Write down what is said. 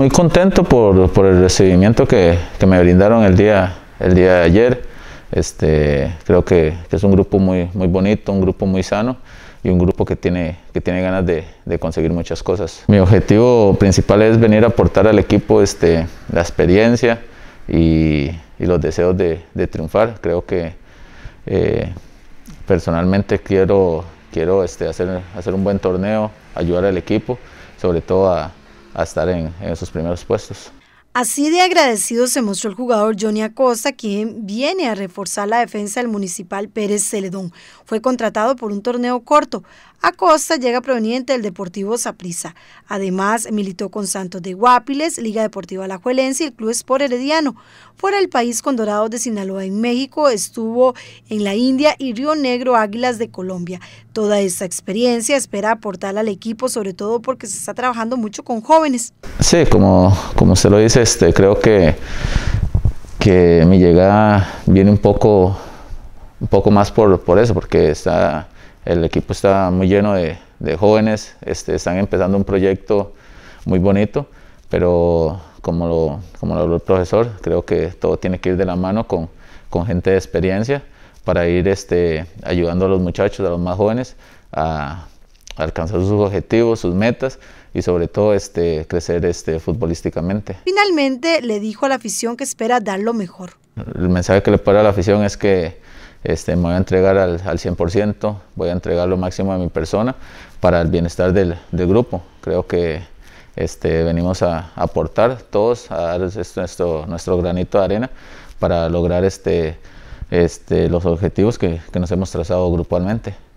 Muy contento por, el recibimiento que, me brindaron el día, el día de ayer. Este, creo que, es un grupo muy, muy bonito, un grupo muy sano y un grupo que tiene, que tiene ganas de, conseguir muchas cosas. Mi objetivo principal es venir a aportar al equipo este, la experiencia y, los deseos de, triunfar. Creo que eh, personalmente quiero, quiero este, hacer, hacer un buen torneo, ayudar al equipo, sobre todo a a estar en, esos primeros puestos. Así de agradecido se mostró el jugador Johnny Acosta, quien viene a reforzar la defensa del municipal Pérez Celedón. Fue contratado por un torneo corto. Acosta llega proveniente del Deportivo Saprissa. Además, militó con Santos de Guapiles, Liga Deportiva Alajuelense y el Club Sport Herediano. Fuera del país con Dorados de Sinaloa en México, estuvo en la India y Río Negro Águilas de Colombia. Toda esa experiencia espera aportar al equipo, sobre todo porque se está trabajando mucho con jóvenes. Sí, como, como usted lo dice, este, creo que, que mi llegada viene un poco, un poco más por, por eso, porque está, el equipo está muy lleno de, jóvenes, este, están empezando un proyecto muy bonito, pero como lo, como lo habló el profesor, creo que todo tiene que ir de la mano con, con gente de experiencia para ir este, ayudando a los muchachos, a los más jóvenes, a, alcanzar sus objetivos, sus metas y sobre todo este, crecer este, futbolísticamente. Finalmente le dijo a la afición que espera dar lo mejor. El mensaje que le puedo a la afición es que este, me voy a entregar al, 100%, voy a entregar lo máximo de mi persona para el bienestar del, del grupo. Creo que este, venimos a, aportar todos, a dar este, nuestro, nuestro granito de arena para lograr este, este, los objetivos que, que nos hemos trazado grupalmente.